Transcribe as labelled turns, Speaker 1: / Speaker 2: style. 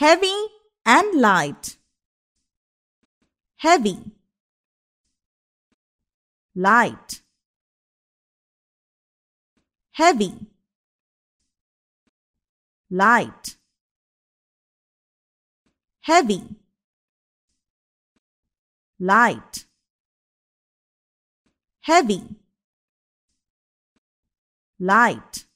Speaker 1: heavy and light. Heavy, light, heavy, light, heavy, light, heavy, light.